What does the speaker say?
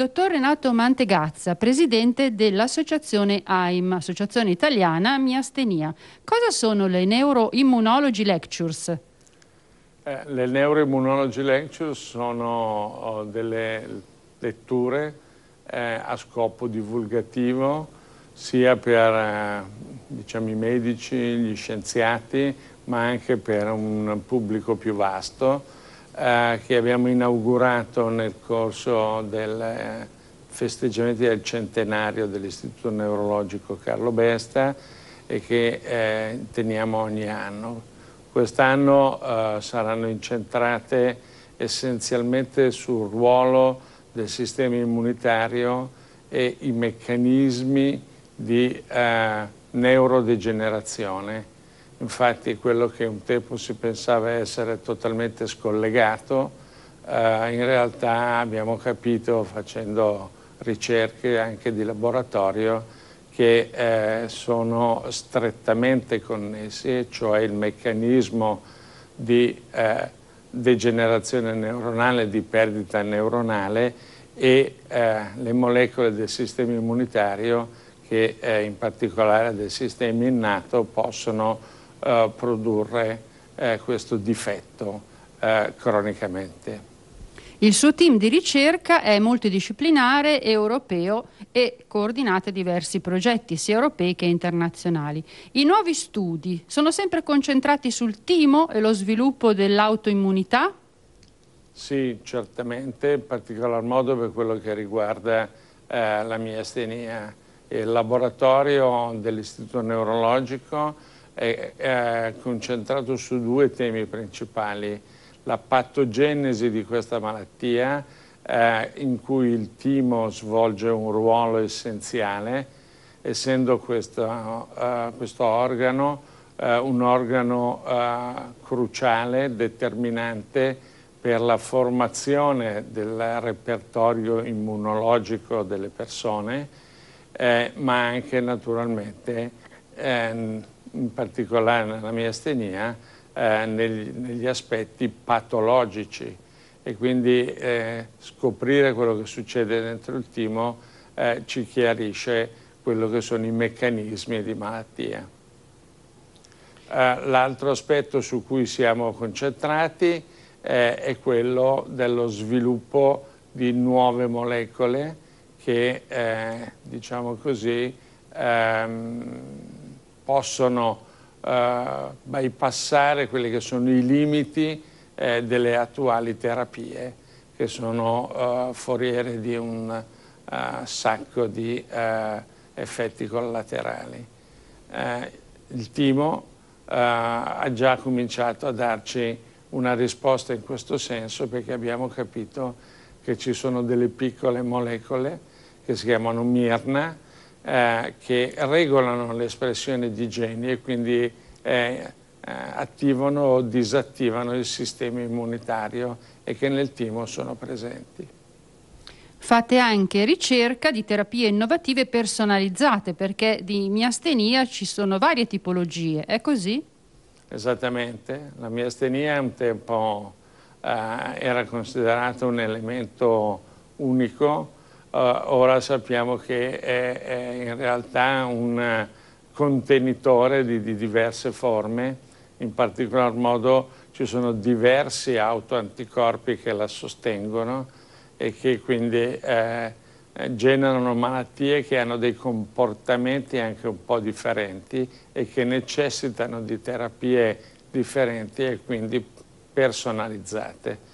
Dottor Renato Mantegazza, presidente dell'associazione AIM, Associazione Italiana Miastenia. Cosa sono le Neuroimmunology Lectures? Eh, le Neuroimmunology Lectures sono oh, delle letture eh, a scopo divulgativo sia per eh, diciamo, i medici, gli scienziati, ma anche per un pubblico più vasto eh, che abbiamo inaugurato nel corso del eh, festeggiamento del centenario dell'Istituto Neurologico Carlo Besta e che eh, teniamo ogni anno. Quest'anno eh, saranno incentrate essenzialmente sul ruolo del sistema immunitario e i meccanismi di eh, neurodegenerazione infatti quello che un tempo si pensava essere totalmente scollegato, eh, in realtà abbiamo capito facendo ricerche anche di laboratorio che eh, sono strettamente connessi, cioè il meccanismo di eh, degenerazione neuronale, di perdita neuronale e eh, le molecole del sistema immunitario che eh, in particolare del sistema innato possono eh, produrre eh, questo difetto eh, cronicamente. Il suo team di ricerca è multidisciplinare, europeo e coordinate diversi progetti, sia europei che internazionali. I nuovi studi sono sempre concentrati sul timo e lo sviluppo dell'autoimmunità? Sì, certamente, in particolar modo per quello che riguarda eh, la miastenia. Il laboratorio dell'Istituto Neurologico è, è concentrato su due temi principali, la patogenesi di questa malattia eh, in cui il timo svolge un ruolo essenziale, essendo questo, eh, questo organo eh, un organo eh, cruciale, determinante per la formazione del repertorio immunologico delle persone, eh, ma anche naturalmente ehm, in particolare nella miastenia, eh, negli, negli, aspetti patologici e quindi eh, scoprire quello che succede dentro il timo eh, ci chiarisce quello che sono i meccanismi di malattia. Eh, l'altro aspetto su cui siamo concentrati eh, è quello dello sviluppo di nuove molecole che, eh, diciamo così, ehm, possono eh, bypassare quelli che sono i limiti eh, delle attuali terapie che sono eh, foriere di un eh, sacco di eh, effetti collaterali. Eh, il Timo ha già cominciato a darci una risposta in questo senso perché abbiamo capito che ci sono delle piccole molecole che si chiamano Mirna, eh, che regolano l'espressione di geni e quindi eh, eh, attivano o disattivano il sistema immunitario e che nel timo sono presenti. Fate anche ricerca di terapie innovative personalizzate perché di miastenia ci sono varie tipologie, è così? Esattamente, la miastenia un tempo eh, era considerata un elemento unico eh, ora sappiamo che è, è in realtà un eh, contenitore di, di, diverse forme, in particolar modo ci sono diversi autoanticorpi che la sostengono e che quindi eh, generano malattie che hanno dei comportamenti anche un po' differenti e che necessitano di terapie differenti e quindi personalizzate.